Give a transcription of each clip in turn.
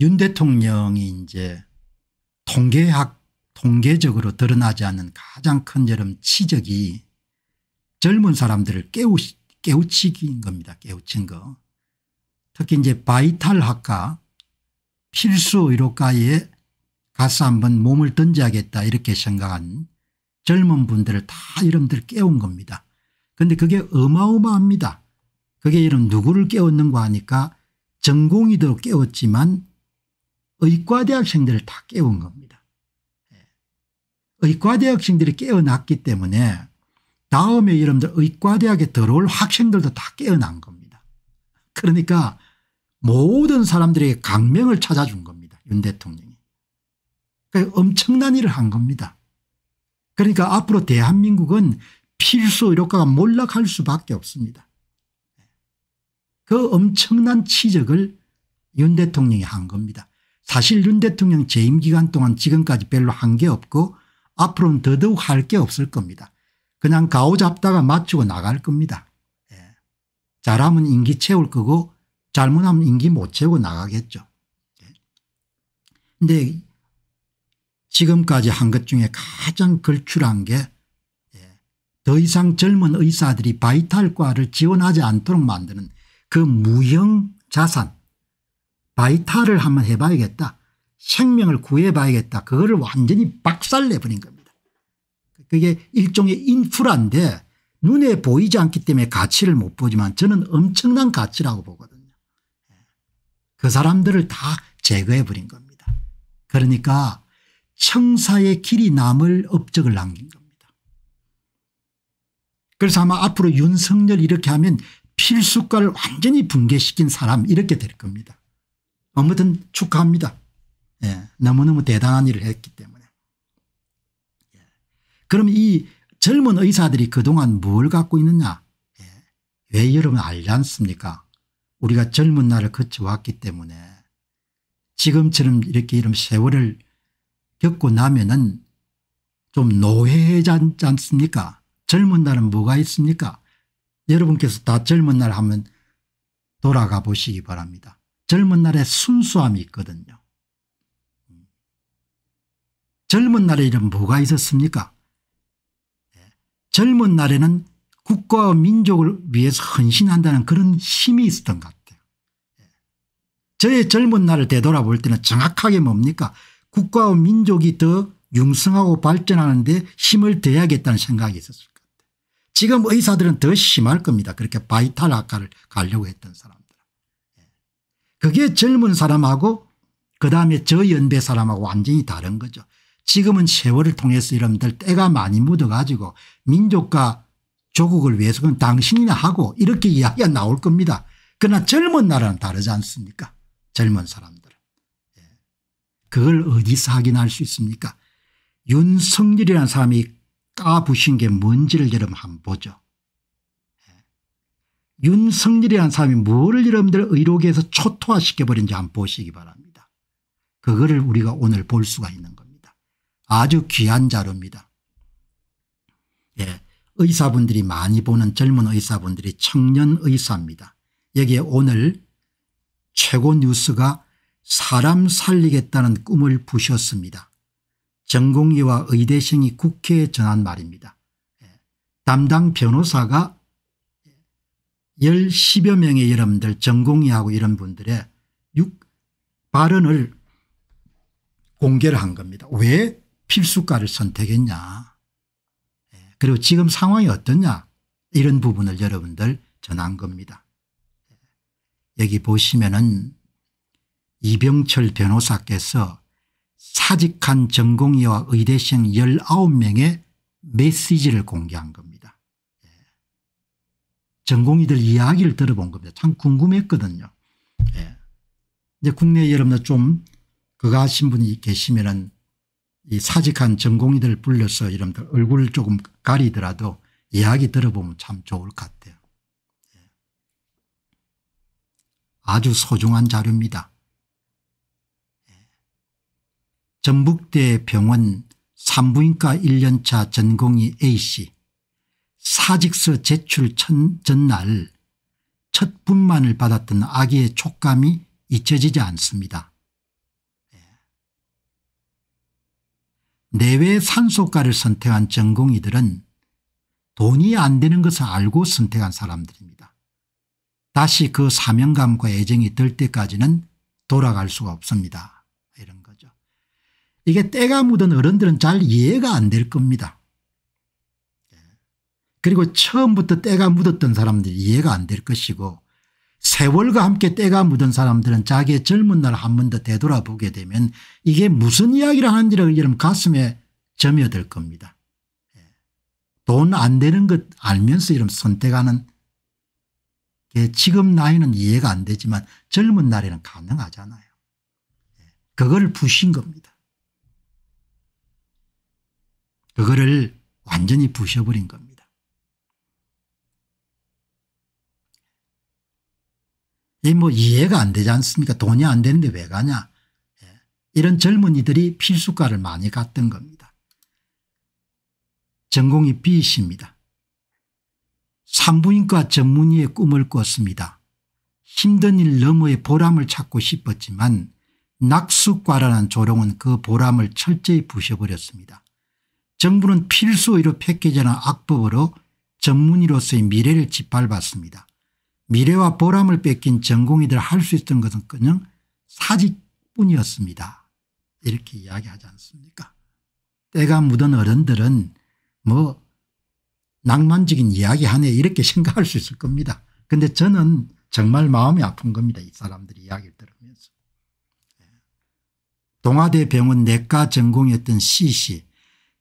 윤 대통령이 이제 통계학 통계적으로 드러나지 않는 가장 큰 여름 치적이 젊은 사람들을 깨우, 깨우치기인 겁니다. 깨우친 거. 특히 이제 바이탈학과 필수 의료과에 가서 한번 몸을 던져야겠다 이렇게 생각한 젊은 분들을 다 이름들 깨운 겁니다. 근데 그게 어마어마합니다. 그게 이런 누구를 깨웠는가 하니까 전공이도 깨웠지만 의과대학생들을 다 깨운 겁니다. 예. 의과대학생들이 깨어났기 때문에 다음에 여러분들 의과대학에 들어올 학생들도 다 깨어난 겁니다. 그러니까 모든 사람들에게 강명을 찾아준 겁니다. 윤 대통령이. 그러니까 엄청난 일을 한 겁니다. 그러니까 앞으로 대한민국은 필수 의료가가 몰락할 수밖에 없습니다. 예. 그 엄청난 치적을 윤 대통령이 한 겁니다. 사실 윤 대통령 재임 기간 동안 지금까지 별로 한 게 없고 앞으로는 더더욱 할 게 없을 겁니다. 그냥 가오잡다가 맞추고 나갈 겁니다. 예. 잘하면 인기 채울 거고 잘못하면 인기 못 채우고 나가겠죠. 그런데 예. 지금까지 한 것 중에 가장 걸출한 게더 예. 이상 젊은 의사들이 바이탈과를 지원하지 않도록 만드는 그 무형 자산 바이탈을 한번 해봐야겠다. 생명을 구해봐야겠다. 그거를 완전히 박살내버린 겁니다. 그게 일종의 인프라인데 눈에 보이지 않기 때문에 가치를 못 보지만 저는 엄청난 가치라고 보거든요. 그 사람들을 다 제거해버린 겁니다. 그러니까 청사의 길이 남을 업적을 남긴 겁니다. 그래서 아마 앞으로 윤석열 이렇게 하면 필수과를 완전히 붕괴시킨 사람 이렇게 될 겁니다. 아무튼 축하합니다. 예, 너무너무 대단한 일을 했기 때문에. 예. 그럼 이 젊은 의사들이 그동안 뭘 갖고 있느냐 예. 왜 여러분 알지 않습니까 우리가 젊은 날을 거쳐왔기 때문에 지금처럼 이렇게 이런 세월을 겪고 나면은 좀 노회하지 않습니까 젊은 날은 뭐가 있습니까 여러분께서 다 젊은 날 하면 돌아가 보시기 바랍니다. 젊은 날의 순수함이 있거든요. 젊은 날에 이런 뭐가 있었습니까? 네. 젊은 날에는 국가와 민족을 위해서 헌신한다는 그런 힘이 있었던 것 같아요. 네. 저의 젊은 날을 되돌아볼 때는 정확하게 뭡니까? 국가와 민족이 더 융성하고 발전하는 데 힘을 대야겠다는 생각이 있었을 것 같아요. 지금 의사들은 더 심할 겁니다. 그렇게 바이탈 학과를 가려고 했던 사람. 그게 젊은 사람하고 그다음에 저 연배 사람하고 완전히 다른 거죠. 지금은 세월을 통해서 여러분들 때가 많이 묻어가지고 민족과 조국을 위해서 그 당신이나 하고 이렇게 이야기가 나올 겁니다. 그러나 젊은 나라는 다르지 않습니까 젊은 사람들은. 예. 그걸 어디서 확인할 수 있습니까 윤석열이라는 사람이 까부신 게 뭔지를 여러분 한번 보죠. 윤석열이라는 사람이 뭐를 여러분들 의료계에서 초토화시켜버린지 한번 보시기 바랍니다. 그거를 우리가 오늘 볼 수가 있는 겁니다. 아주 귀한 자료입니다. 예, 의사분들이 많이 보는 젊은 의사분들이 청년 의사입니다. 여기에 오늘 최고 뉴스가 사람 살리겠다는 꿈을 부셨습니다. 전공의와 의대생이 국회에 전한 말입니다. 예, 담당 변호사가 10여 명의 여러분들 전공의하고 이런 분들의 발언을 공개를 한 겁니다. 왜 필수과를 선택했냐 예, 그리고 지금 상황이 어떠냐 이런 부분을 여러분들 전한 겁니다. 예, 여기 보시면은 이병철 변호사께서 사직한 전공의와 의대생 19명의 메시지를 공개한 겁니다. 전공의들 이야기를 들어본 겁니다. 참 궁금했거든요. 예. 이제 국내 여러분들 좀 그거 하신 분이 계시면은 이 사직한 전공의들 불려서 여러분들 얼굴 조금 가리더라도 이야기 들어보면 참 좋을 것 같아요. 예. 아주 소중한 자료입니다. 예. 전북대 병원 산부인과 1년차 전공의 A씨 사직서 제출 전날 첫 분만을 받았던 아기의 촉감이 잊혀지지 않습니다. 예. 내외 산소가를 선택한 전공이들은 돈이 안 되는 것을 알고 선택한 사람들입니다. 다시 그 사명감과 애정이 들 때까지는 돌아갈 수가 없습니다. 이런 거죠. 이게 때가 묻은 어른들은 잘 이해가 안 될 겁니다. 그리고 처음부터 때가 묻었던 사람들이 이해가 안 될 것이고 세월과 함께 때가 묻은 사람들은 자기의 젊은 날 한 번 더 되돌아보게 되면 이게 무슨 이야기를 하는지를 여러분 가슴에 점여들 겁니다. 예. 돈안 되는 것 알면서 이런 선택하는 지금 나이는 이해가 안 되지만 젊은 날에는 가능하잖아요. 예. 그걸 부신 겁니다. 그거를 완전히 부셔버린 겁니다. 이뭐 이해가 안 되지 않습니까 돈이 안 되는데 왜 가냐 예. 이런 젊은이들이 필수과를 많이 갔던 겁니다. 전공이 B이십니다. 산부인과 전문의의 꿈을 꿨습니다. 힘든 일 너머의 보람을 찾고 싶었지만 낙수과라는 조롱은 그 보람을 철저히 부셔버렸습니다. 정부는 필수 의료 패키지나 악법으로 전문의로서의 미래를 짓밟았습니다. 미래와 보람을 뺏긴 전공이들 할 수 있던 것은 그냥 사직뿐이었습니다. 이렇게 이야기하지 않습니까 때가 묻은 어른들은 뭐 낭만적인 이야기하네 이렇게 생각할 수 있을 겁니다. 근데 저는 정말 마음이 아픈 겁니다. 이 사람들이 이야기를 들으면서. 예. 동아대 병원 내과 전공이었던 C씨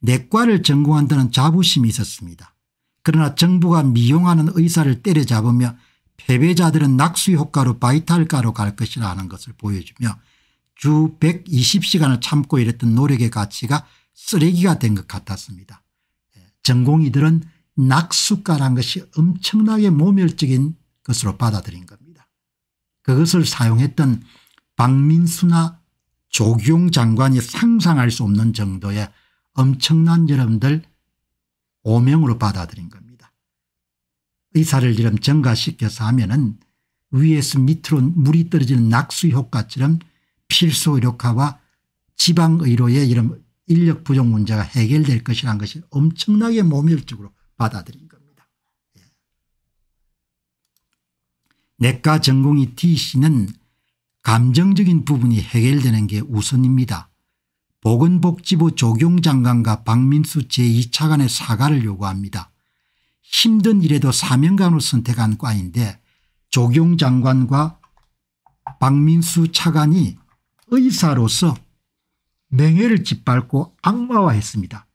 내과를 전공한다는 자부심이 있었습니다. 그러나 정부가 미용하는 의사를 때려잡으며 패배자들은 낙수 효과로 바이탈가로 갈 것이라는 것을 보여주며 주 120시간을 참고 일했던 노력의 가치가 쓰레기가 된 것 같았습니다. 예, 전공이들은 낙수가란 것이 엄청나게 모멸적인 것으로 받아들인 겁니다. 그것을 사용했던 박민수나 조기용 장관이 상상할 수 없는 정도의 엄청난 여러분들 오명으로 받아들인 겁니다. 의사를 이름 증가시켜서 하면은 위에서 밑으로 물이 떨어지는 낙수 효과처럼 필수 의료화와 지방의료의 이런 인력 부족 문제가 해결될 것이란 것이 엄청나게 모멸적으로 받아들인 겁니다. 예. 내과 전공의 D씨는 감정적인 부분이 해결되는 게 우선입니다. 보건복지부 조경장관과 박민수 제2차관의 사과를 요구합니다. 힘든 일에도 사명감을 선택한 과인데 조경 장관과 박민수 차관이 의사로서 맹해를 짓밟고 악마화했습니다.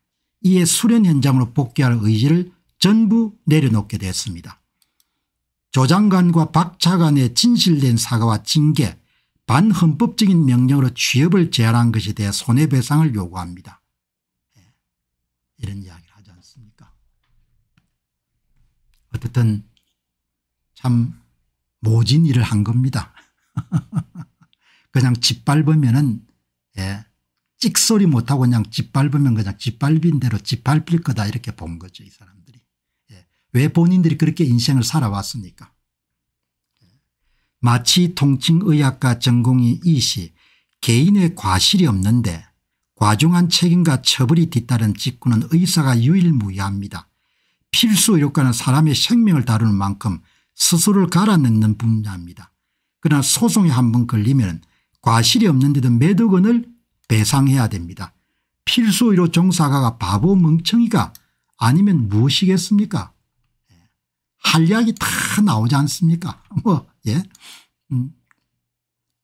이에 수련 현장으로 복귀할 의지를 전부 내려놓게 됐습니다. 조 장관과 박 차관의 진실된 사과와 징계 반헌법적인 명령으로 취업을 제한한 것에 대해 손해배상을 요구합니다. 예. 이런 이야기 그때는 참 모진 일을 한 겁니다. 그냥 짓밟으면은 예, 찍소리 못하고 그냥 짓밟으면 그냥 짓밟인 대로 짓밟힐 거다 이렇게 본 거죠 이 사람들이. 예, 왜 본인들이 그렇게 인생을 살아왔습니까 마치 통칭의학과 전공이 이시 개인의 과실이 없는데 과중한 책임과 처벌이 뒤따른 직구는 의사가 유일무이합니다. 필수 의료과는 사람의 생명을 다루는 만큼 스스로를 갈아넣는 분야입니다. 그러나 소송에 한번 걸리면 과실이 없는데도 매덕 원을 배상해야 됩니다. 필수 의료 종사가가 바보 멍청이가 아니면 무엇이겠습니까? 예. 할 약이 다 나오지 않습니까? 뭐, 예. 음.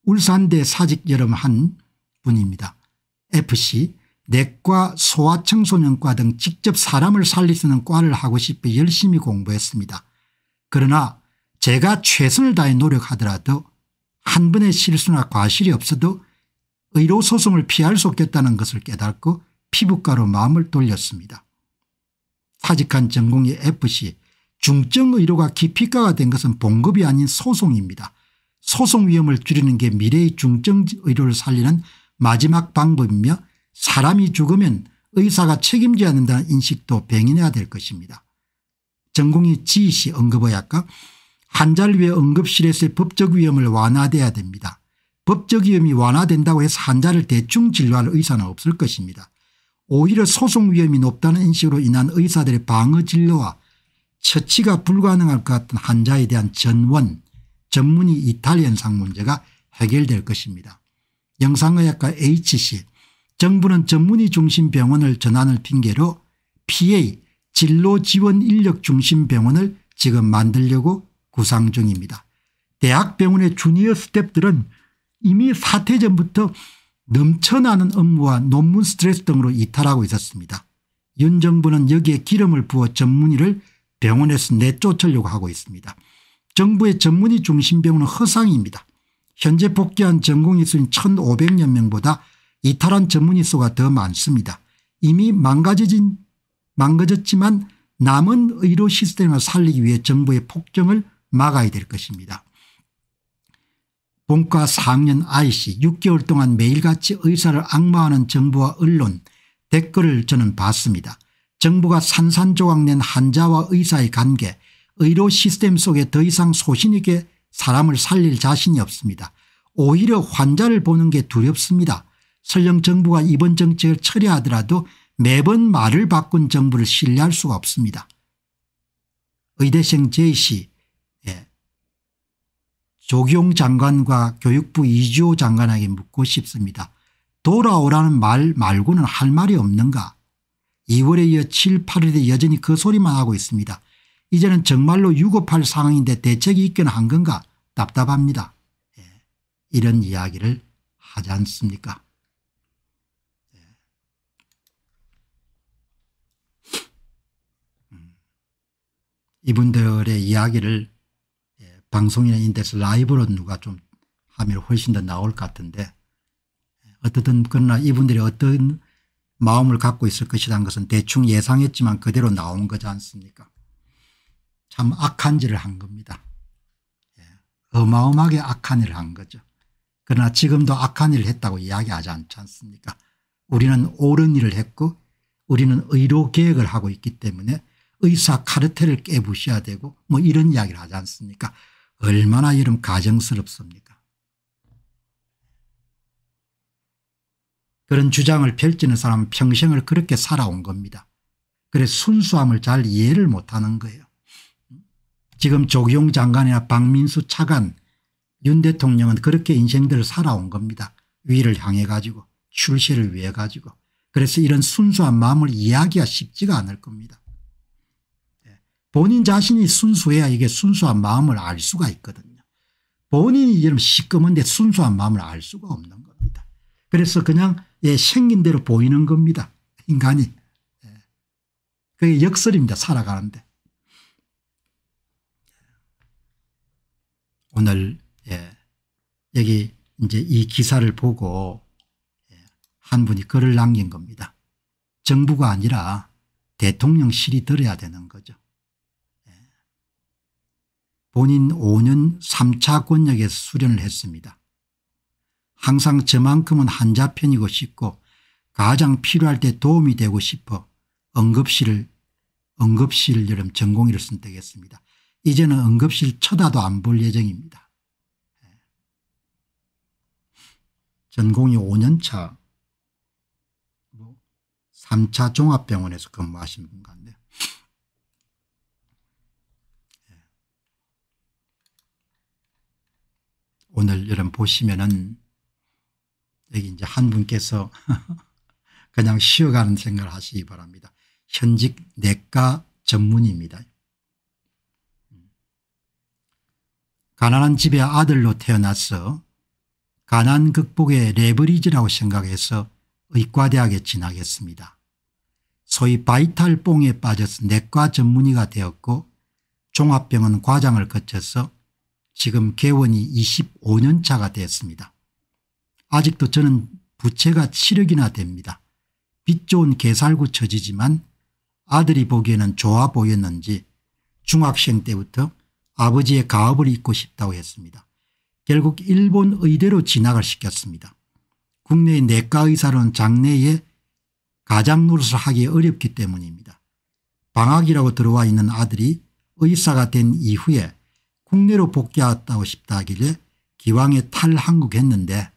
울산대 사직 여름 한 분입니다. FC 내과 소아 청소년과 등 직접 사람을 살리수는 과를 하고 싶어 열심히 공부했습니다. 그러나 제가 최선을 다해 노력하더라도 한 번의 실수나 과실이 없어도 의료소송을 피할 수 없겠다는 것을 깨닫고 피부과로 마음을 돌렸습니다. 사직한 전공의 f c 중증의료가 기피과가 된 것은 봉급이 아닌 소송입니다. 소송 위험을 줄이는 게 미래의 중증의료를 살리는 마지막 방법이며 사람이 죽으면 의사가 책임져야 한다는 인식도 병인해야 될 것입니다. 전공이 지시 응급의학과 환자를 위해 응급실에서의 법적 위험을 완화돼야 됩니다. 법적 위험이 완화된다고 해서 환자를 대충 진료할 의사는 없을 것입니다. 오히려 소송 위험이 높다는 인식으로 인한 의사들의 방어 진료와 처치가 불가능할 것 같은 환자에 대한 전원 전문의 이탈 현상 문제가 해결될 것입니다. 영상의학과 H씨 정부는 전문의 중심 병원을 전환을 핑계로 PA 진로지원 인력 중심 병원을 지금 만들려고 구상 중입니다. 대학병원의 주니어 스탭들은 이미 사태 전부터 넘쳐나는 업무와 논문 스트레스 등으로 이탈하고 있었습니다. 윤 정부는 여기에 기름을 부어 전문의를 병원에서 내쫓으려고 하고 있습니다. 정부의 전문의 중심 병원은 허상입니다. 현재 복귀한 전공의수인 1500여 명보다 이탈한 전문의 수가 더 많습니다. 이미 망가진 망가졌지만 남은 의료 시스템을 살리기 위해 정부의 폭정을 막아야 될 것입니다. 본과 4학년 아이씨 6개월 동안 매일같이 의사를 악마하는 정부와 언론 댓글을 저는 봤습니다. 정부가 산산조각 낸 환자와 의사의 관계 의료 시스템 속에 더 이상 소신 있게 사람을 살릴 자신이 없습니다. 오히려 환자를 보는 게 두렵습니다. 설령 정부가 이번 정책을 철회하더라도 매번 말을 바꾼 정부를 신뢰할 수가 없습니다. 의대생 제이씨 예. 조경 장관과 교육부 이주호 장관에게 묻고 싶습니다. 돌아오라는 말 말고는 할 말이 없는가 2월에 이어 7, 8일에 여전히 그 소리만 하고 있습니다. 이제는 정말로 유급할 상황인데 대책이 있긴 한 건가 답답합니다. 예. 이런 이야기를 하지 않습니까 이분들의 이야기를 예, 방송이나 이런 데서 라이브로 누가 좀 하면 훨씬 더 나올 것 같은데 예, 어떻든 그러나 이분들이 어떤 마음을 갖고 있을 것이란 것은 대충 예상했지만 그대로 나온 거지 않습니까 참 악한 짓을 한 겁니다. 예, 어마어마하게 악한 일을 한 거죠. 그러나 지금도 악한 일을 했다고 이야기하지 않지 않습니까 우리는 옳은 일을 했고 우리는 의료 계획을 하고 있기 때문에 의사 카르텔을 깨부셔야 되고 뭐 이런 이야기를 하지 않습니까 얼마나 이런 가정스럽습니까 그런 주장을 펼치는 사람은 평생을 그렇게 살아온 겁니다. 그래서 순수함을 잘 이해를 못하는 거예요. 지금 조경 장관이나 박민수 차관 윤 대통령은 그렇게 인생들을 살아온 겁니다. 위를 향해 가지고 출세를 위해 가지고 그래서 이런 순수한 마음을 이해하기가 쉽지가 않을 겁니다. 본인 자신이 순수해야 이게 순수한 마음을 알 수가 있거든요. 본인이 이런 시꺼먼데 순수한 마음을 알 수가 없는 겁니다. 그래서 그냥 예, 생긴 대로 보이는 겁니다. 인간이. 예. 그게 역설입니다. 살아가는데. 오늘 예, 여기 이제 이 기사를 보고 예, 한 분이 글을 남긴 겁니다. 정부가 아니라 대통령실이 들어야 되는 거죠. 본인 5년 3차 권역에 서 수련을 했습니다. 항상 저만큼은 한자편이고 싶고 가장 필요할 때 도움이 되고 싶어 응급실을 응급실 여름 전공의를 선택했습니다. 이제는 응급실 쳐다도 안 볼 예정입니다. 예. 전공이 5년차 3차 뭐 종합병원에서 근무하신 분 같네요. 오늘 여러분 보시면은 여기 이제 한 분께서 그냥 쉬어가는 생각을 하시기 바랍니다. 현직 내과 전문입니다. 가난한 집의 아들로 태어나서 가난 극복의 레버리지라고 생각해서 의과대학에 진학했습니다. 소위 바이탈 뽕에 빠져서 내과 전문의가 되었고 종합병원 과장을 거쳐서 지금 개원이 25년 차가 됐습니다. 아직도 저는 부채가 7억이나 됩니다. 빚 좋은 개살구 처지지만 아들이 보기에는 좋아 보였는지 중학생 때부터 아버지의 가업을 잇고 싶다고 했습니다. 결국 일본 의대로 진학을 시켰습니다. 국내의 내과 의사로는 장래에 가장 노릇을 하기 어렵기 때문입니다. 방학이라고 들어와 있는 아들이 의사가 된 이후에 국내로 복귀하다고 싶다 하길래 기왕에 탈한국했는데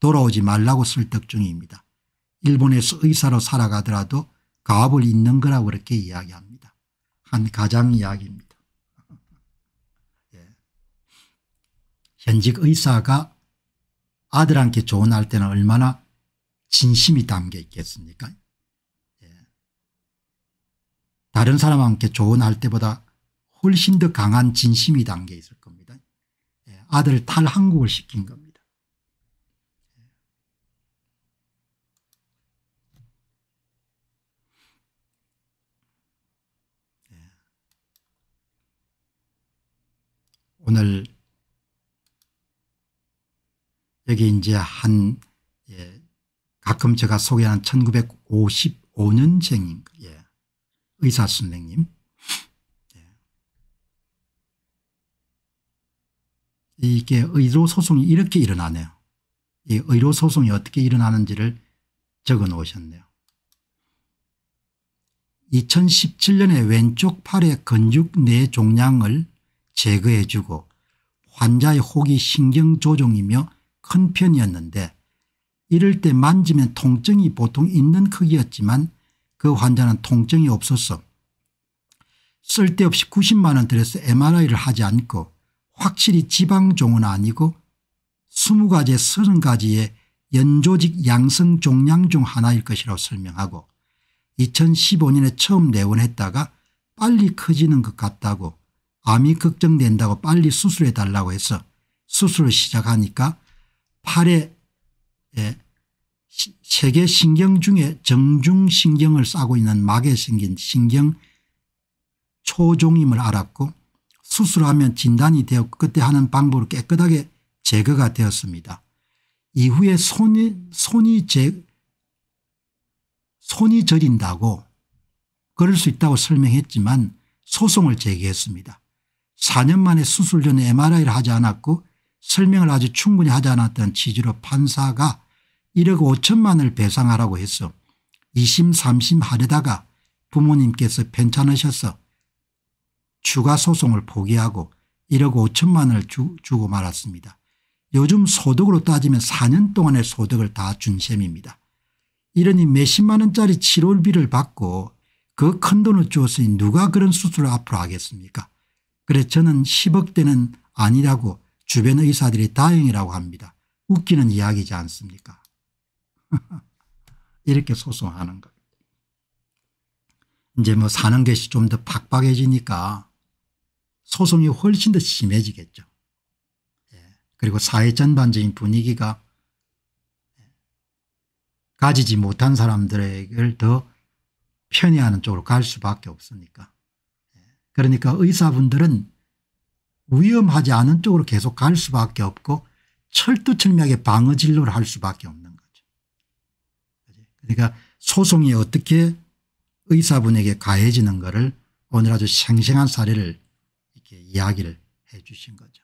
돌아오지 말라고 설득중입니다. 일본에서 의사로 살아가더라도 가업을 잇는 거라고 그렇게 이야기합니다. 한 가장 이야기입니다. 예. 현직 의사가 아들한테 조언할 때는 얼마나 진심이 담겨 있겠습니까 예. 다른 사람한테 조언할 때보다 훨씬 더 강한 진심이 담겨 있을 겁니다. 예, 아들 탈한국을 시킨 겁니다. 예. 오늘 여기 이제 한 예, 가끔 제가 소개한 1955년생인 예, 의사 선생님 이게 의료 소송이 이렇게 일어나네요. 이 의료 소송이 어떻게 일어나는지를 적어 놓으셨네요. 2017년에 왼쪽 팔의 근육 내 종양을 제거해 주고 환자의 혹이 신경조종이며 큰 편이었는데 이럴 때 만지면 통증이 보통 있는 크기였지만 그 환자는 통증이 없었어. 쓸데없이 90만 원 들여서 MRI를 하지 않고 확실히 지방종은 아니고 20가지 30가지의 연조직 양성 종양 중 하나일 것이라고 설명하고 2015년에 처음 내원했다가 빨리 커지는 것 같다고 암이 걱정된다고 빨리 수술해 달라고 해서 수술을 시작하니까 팔에 예, 세계 신경 중에 정중신경을 싸고 있는 막에 생긴 신경 초종임을 알았고 수술하면 진단이 되었고 그때 하는 방법으로 깨끗하게 제거가 되었습니다. 이후에 손이 손이 제 손이 저린다고 그럴 수 있다고 설명했지만 소송을 제기했습니다. 4년 만에 수술 전에 MRI를 하지 않았고 설명을 아주 충분히 하지 않았던 취지로 판사가 1억 5천만을 배상하라고 했어. 2심 3심 하려다가 부모님께서 편찮으셔서 추가 소송을 포기하고 1억 5천만 원을 주, 고 말았습니다. 요즘 소득으로 따지면 4년 동안의 소득을 다 준 셈입니다. 이러니 몇십만 원짜리 치료비를 받고 그 큰 돈을 주었으니 누가 그런 수술을 앞으로 하겠습니까 그래 저는 10억대는 아니라고 주변 의사들이 다행이라고 합니다. 웃기는 이야기지 않습니까 이렇게 소송하는 겁니다. 이제 뭐 사는 것이 좀 더 팍팍해지니까 소송이 훨씬 더 심해지겠죠. 예. 그리고 사회 전반적인 분위기가 가지지 못한 사람들을 더 편애하는 쪽으로 갈 수밖에 없으니까. 예. 그러니까 의사분들은 위험하지 않은 쪽으로 계속 갈 수밖에 없고 철두철미하게 방어 진료를 할 수밖에 없는 거죠. 그러니까 소송이 어떻게 의사분에게 가해지는 것을 오늘 아주 생생한 사례를 이야기를 해 주신 거죠.